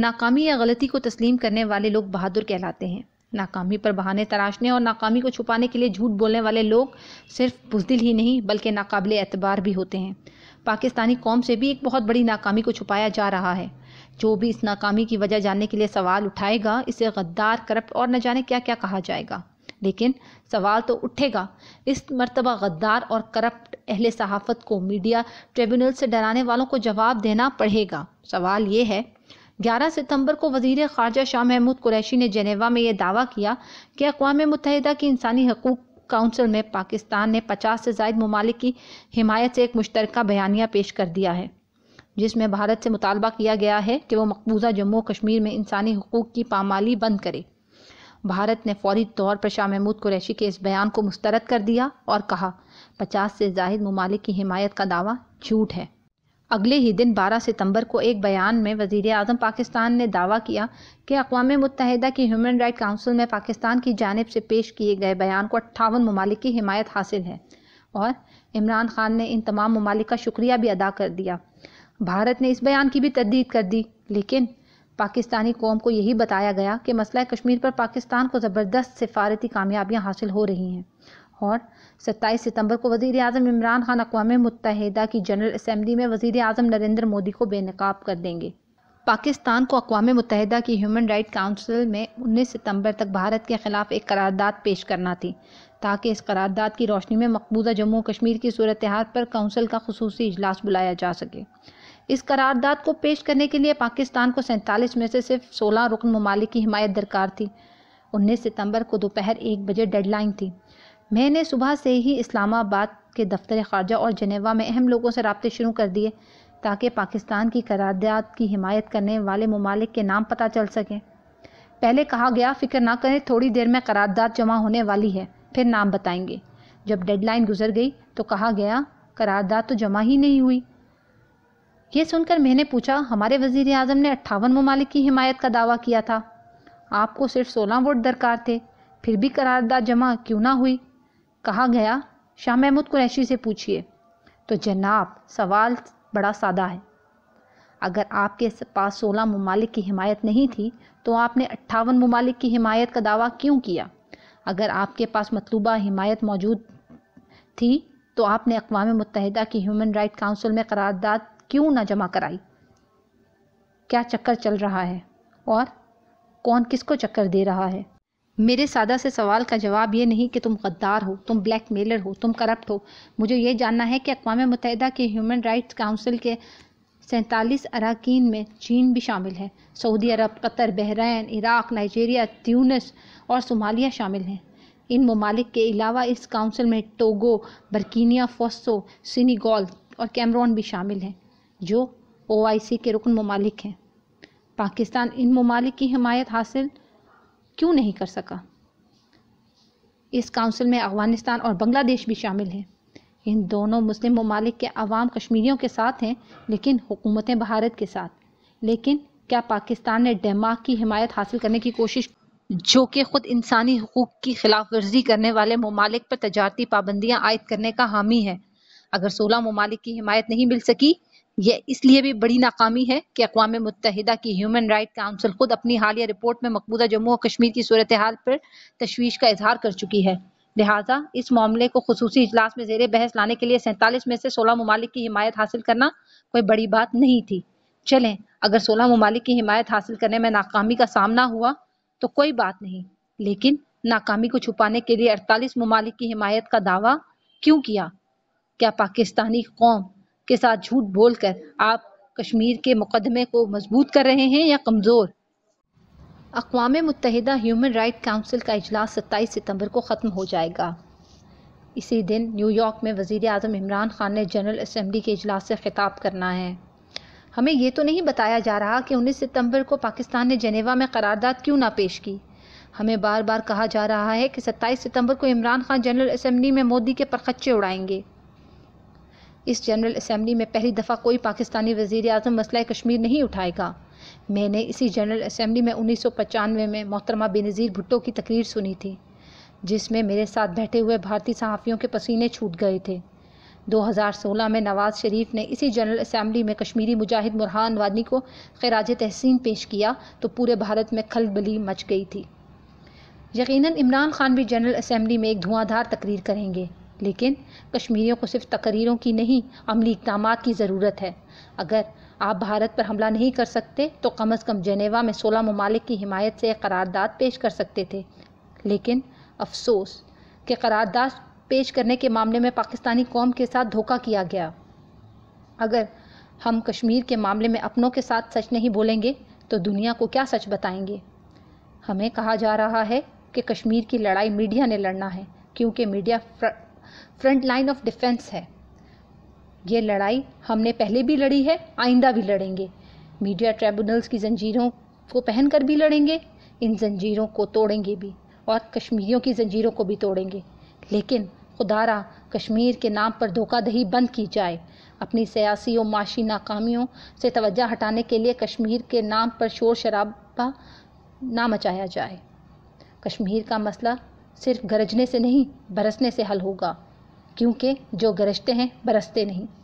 ناکامی یا غلطی کو تسلیم کرنے والے لوگ بہادر کہلاتے ہیں ناکامی پر بہانے تراشنے اور ناکامی کو چھپانے کے لیے جھوٹ بولنے والے لوگ صرف بزدل ہی نہیں بلکہ ناقابل اعتبار بھی ہوتے ہیں پاکستانی قوم سے بھی ایک بہت بڑی ناکامی کو چھپایا جا رہا ہے جو بھی اس ناکامی کی وجہ جاننے کے لیے سوال اٹھائے گا اسے غدار کرپٹ اور نہ جانے کیا کیا کہا جائے گا لیکن سوال تو اٹھے گا اس مرتبہ غدار اور کرپٹ اہل صحافت کو میڈیا ٹریبیونل سے ڈرانے والوں کو جواب دینا پڑے گا سوال یہ ہے گیارہ ستمبر کو وزیر خارجہ شاہ محمود قریشی نے جنیوا میں یہ دعویٰ کیا کہ اقوام متحدہ کی انسانی حقوق کاؤنسل میں پاکستان نے پچاس سے زائد ممالک کی حمایت سے ایک مشترکہ بیانیہ پیش کر دیا ہے جس میں بھارت سے مطالبہ کیا گیا ہے کہ وہ مقبوضہ جموں کشمیر میں انسانی حقوق کی پامالی بند کرے بھارت نے فوری طور پر شاہ محمود قریشی کے اس بیان کو مسترد کر دیا اور کہا پچاس سے زائد ممالک کی حمایت کا دعویٰ جھوٹ ہے اگلے ہی دن بارہ ستمبر کو ایک بیان میں وزیر اعظم پاکستان نے دعویٰ کیا کہ اقوام متحدہ کی ہیومن رائٹ کاؤنسل میں پاکستان کی جانب سے پیش کیے گئے بیان کو اٹھاون ممالک کی حمایت حاصل ہے اور عمران خان نے ان تمام ممالک کا شکریہ بھی ادا کر دیا بھارت نے اس بیان کی بھی تردید کر دی لیکن پاکستانی قوم کو یہی بتایا گیا کہ مسئلہ کشمیر پر پاکستان کو زبردست سفارتی کامیابیاں حاصل ہو رہی ہیں اور ستائیس ستمبر کو وزیر اعظم عمران خان اقوام متحدہ کی جنرل اسمبلی میں وزیر اعظم نریندر مودی کو بے نقاب کر دیں گے پاکستان کو اقوام متحدہ کی ہیومن رائٹ کاؤنسل میں انیس ستمبر تک بھارت کے خلاف ایک قرارداد پیش کرنا تھی تاکہ اس قرارداد کی روشنی میں مقبوضہ جموں کشمیر کی صورتحال پر کونسل کا خصوصی اجلاس بلایا جا سکے اس قرارداد کو پیش کرنے کے لیے پاکستان کو سینتالیس میں سے صرف سولہ رکن ممالک کی حمایت درکار تھی انیس ستمبر کو دوپہر ایک بجے ڈیڈ لائن تھی میں نے صبح سے ہی اسلام آباد کے دفتر خارجہ اور جنیوا میں اہم لوگوں سے رابطے شروع کر دیے تاکہ پاکستان کی قرارداد کی حمایت کرنے والے ممالک کے نام پتہ چل سکیں پہلے کہا گیا فکر نہ کریں تھوڑی دیر میں قرارداد جمع ہونے والی ہے پھر نام بتائیں گے جب ڈیڈ لائن گزر گئی تو کہا گیا قرارداد تو جمع ہی نہیں ہوئی یہ سن کر میں نے پوچھا ہمارے وزیر اعظم نے اٹھاون ممالک کی حمایت کا دعویٰ کیا تھا آپ کو صرف سولہ ووٹ درکار تھے پھر بھی قرارداد جمع کیوں نہ ہوئی کہا گیا شاہ محمود قریشی سے پوچھئے تو جناب سوال بڑا سادہ ہے اگر آپ کے پاس سولہ ممالک کی حمایت نہیں تھی تو آپ نے اٹھاون ممالک کی حمایت کا دعویٰ کیوں کیا اگر آپ کے پاس مطلوبہ حمایت موجود تھی تو آپ نے اقوام متحدہ کی ہیومن رائٹ کاؤنسل میں قرارداد کیوں نہ جمع کرائی کیا چکر چل رہا ہے اور کون کس کو چکر دے رہا ہے میرے سادہ سے سوال کا جواب یہ نہیں کہ تم غدار ہو تم بلیک میلر ہو تم کرپٹ ہو مجھے یہ جاننا ہے کہ اقوام متحدہ کے ہیومن رائٹس کاؤنسل کے سینتالیس اراکین میں چین بھی شامل ہے سعودی عرب قطر بحرین عراق نائجیریا تیونس اور صومالیہ شامل ہیں ان ممالک کے علاوہ اس کاؤنسل میں ٹوگو برکینیا فوسو سینیگال اور کیمرون بھی شامل ہیں جو او آئی سی کے رکن ممالک ہیں پاکستان ان ممالک کی حمایت حاصل کیوں نہیں کر سکا اس کاؤنسل میں افغانستان اور بنگلہ دیش بھی شامل ہیں ان دونوں مسلم ممالک کے عوام کشمیریوں کے ساتھ ہیں لیکن حکومتیں بھارت کے ساتھ لیکن کیا پاکستان نے ڈیمارک کی حمایت حاصل کرنے کی کوشش جو کہ خود انسانی حقوق کی خلاف ورزی کرنے والے ممالک پر تجارتی پابندیاں عائد کرنے کا حامی ہے اگر سولہ ممالک کی حمایت نہیں مل سکی یہ اس لیے بھی بڑی ناکامی ہے کہ اقوام متحدہ کی ہیومن رائٹ کاؤنسل خود اپنی حالیہ رپورٹ میں مقبوضہ جموں کشمیر کی صورتحال پر تشویش کا اظہار کر چکی ہے لہٰذا اس معاملے کو خصوصی اجلاس میں زیر بحث لانے کے لیے سینتالیس میں سے سولہ ممالک کی حمایت حاصل کرنا کوئی بڑی بات نہیں تھی چلیں اگر سولہ ممالک کی حمایت حاصل کرنے میں ناکامی کا سامنا ہوا تو کوئی بات نہیں لیکن ناکامی کو چھپانے کے لیے اڑتالیس ممالک کی حمایت کا دعویٰ کیوں کیا کیا پاکستانی قوم کے ساتھ جھوٹ بول کر آپ کشمیر کے مقدمے کو مضبوط کر رہے ہیں یا کمزور اقوام متحدہ ہیومن رائٹ کاؤنسل کا اجلاس ستائیس ستمبر کو ختم ہو جائے گا اسی دن نیو یارک میں وزیر اعظم عمران خان نے جنرل اسمبلی کے اجلاس سے خطاب کرنا ہے ہمیں یہ تو نہیں بتایا جا رہا کہ انیس ستمبر کو پاکستان نے جنیوا میں قرارداد کیوں نہ پیش کی ہمیں بار بار کہا جا رہا ہے کہ ستائیس ستمبر کو عمران خان جنرل اسمبلی میں مودی کے پرخچے اڑائیں گے اس جنرل اسمبلی میں پہلی دفعہ کوئی پاکستانی وزیر اعظم مسئلہ کشمیر نہیں اٹھائے گا میں نے اسی جنرل اسمبلی میں انیس سو پچانوے میں محترمہ بے نظیر بھٹو کی تقریر سنی تھی جس میں میرے ساتھ بیٹھے ہوئے بھارتی صحافیوں کے پسینے چھوٹ گئے تھے دو ہزار سولہ میں نواز شریف نے اسی جنرل اسمبلی میں کشمیری مجاہد مرحان وادنی کو خراج تحسین پیش کیا تو پورے بھارت میں کھلبلی مچ گئی تھی یقیناً عمران خان بھی جنرل اسمبلی میں ایک دھواں دھار تقریر کریں گے لیکن کشمیریوں کو صرف تقریروں کی نہیں عملی اقدامات کی ضرورت ہے اگر آپ بھارت پر حملہ نہیں کر سکتے تو کم از کم جنیوا میں سولہ ممالک کی حمایت سے قرارداد پیش کر سکتے تھے لیکن افسوس کہ قرارداد پیش کرنے کے معاملے میں پاکستانی قوم کے ساتھ دھوکہ کیا گیا اگر ہم کشمیر کے معاملے میں اپنوں کے ساتھ سچ نہیں بولیں گے تو دنیا کو کیا سچ بتائیں گے ہمیں کہا جا رہا ہے کہ کشمیر کی لڑائی میڈیا نے لڑنا ہے کیونکہ media front line of defence ہے یہ لڑائی ہم نے پہلے بھی لڑی ہے آئندہ بھی لڑیں گے میڈیا ٹریبونلز کی زنجیروں کو پہن کر بھی لڑیں گے ان زنجیروں کو توڑیں گے بھی اور کشمیریوں کی زنجیروں کو بھی توڑیں گے لیکن خدا را کشمیر کے نام پر دھوکہ دہی بند کی جائے اپنی سیاسی و معاشی ناکامیوں سے توجہ ہٹانے کے لیے کشمیر کے نام پر شور شرابہ نہ مچایا جائے کشمیر کا مسئلہ صرف گرجنے سے نہیں برسنے سے حل ہوگا کیونکہ جو گرجتے ہیں برستے نہیں